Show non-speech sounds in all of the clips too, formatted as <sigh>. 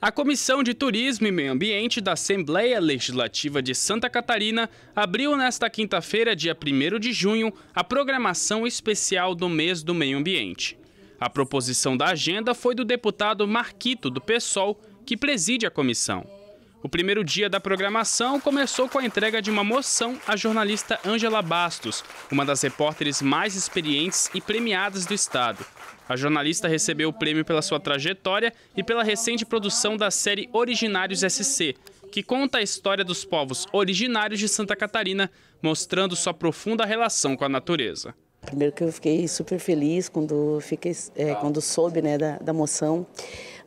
A Comissão de Turismo e Meio Ambiente da Assembleia Legislativa de Santa Catarina abriu nesta quinta-feira, dia 1 de junho, a programação especial do mês do meio ambiente. A proposição da agenda foi do deputado Marquito, do PSOL, que preside a comissão. O primeiro dia da programação começou com a entrega de uma moção à jornalista Ângela Bastos, uma das repórteres mais experientes e premiadas do estado. A jornalista recebeu o prêmio pela sua trajetória e pela recente produção da série Originários SC, que conta a história dos povos originários de Santa Catarina, mostrando sua profunda relação com a natureza. Primeiro que eu fiquei super feliz quando, fiquei, é, quando soube né, da, da moção.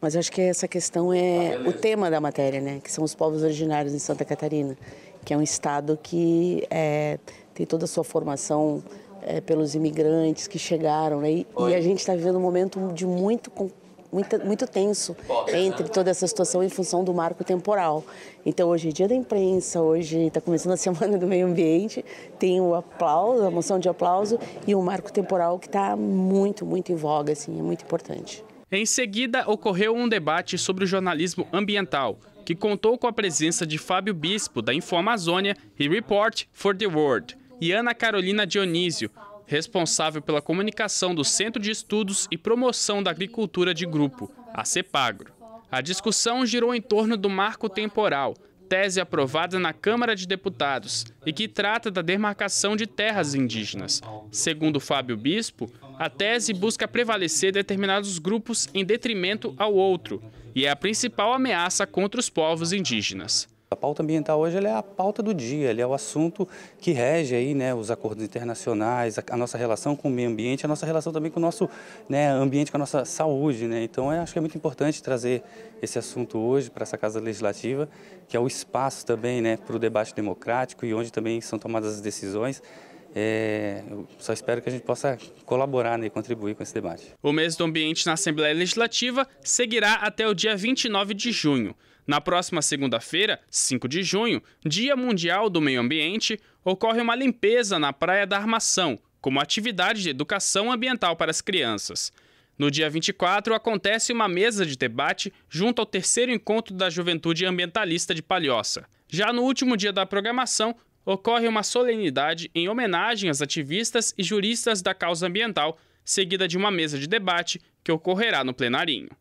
Mas acho que essa questão é ah, o tema da matéria, né? Que são os povos originários em Santa Catarina, que é um estado que é, tem toda a sua formação é, pelos imigrantes que chegaram, né? E, e a gente está vivendo um momento de muito muito, muito tenso né? entre toda essa situação em função do marco temporal. Então, hoje é dia da imprensa, hoje está começando a <laughs> Semana do Meio Ambiente, tem o aplauso, a moção de aplauso e o marco temporal que está muito, muito em voga, assim, é muito importante. Em seguida, ocorreu um debate sobre o jornalismo ambiental, que contou com a presença de Fábio Bispo, da InfoAmazônia e Report for the World, e Ana Carolina Dionísio, responsável pela comunicação do Centro de Estudos e Promoção da Agricultura de Grupo, a CEPAGRO. A discussão girou em torno do marco temporal, tese aprovada na Câmara de Deputados e que trata da demarcação de terras indígenas. Segundo Fábio Bispo, a tese busca prevalecer determinados grupos em detrimento ao outro e é a principal ameaça contra os povos indígenas. A pauta ambiental hoje é a pauta do dia, é o assunto que rege aí, né, os acordos internacionais, a, a, nossa relação com o meio ambiente, a nossa relação também com o nosso né, ambiente, com a nossa saúde. Né? Então é, acho que é muito importante trazer esse assunto hoje para essa Casa Legislativa, que é o espaço também né, para o debate democrático e onde também são tomadas as decisões. É, só espero que a gente possa colaborar né, e contribuir com esse debate. O mês do ambiente na Assembleia Legislativa seguirá até o dia 29 de junho. Na próxima segunda-feira, 5 de junho, Dia Mundial do Meio Ambiente, ocorre uma limpeza na Praia da Armação, como atividade de educação ambiental para as crianças. No dia 24, acontece uma mesa de debate junto ao terceiro encontro da Juventude Ambientalista de Palhoça. Já no último dia da programação, ocorre uma solenidade em homenagem às ativistas e juristas da causa ambiental, seguida de uma mesa de debate que ocorrerá no plenarinho.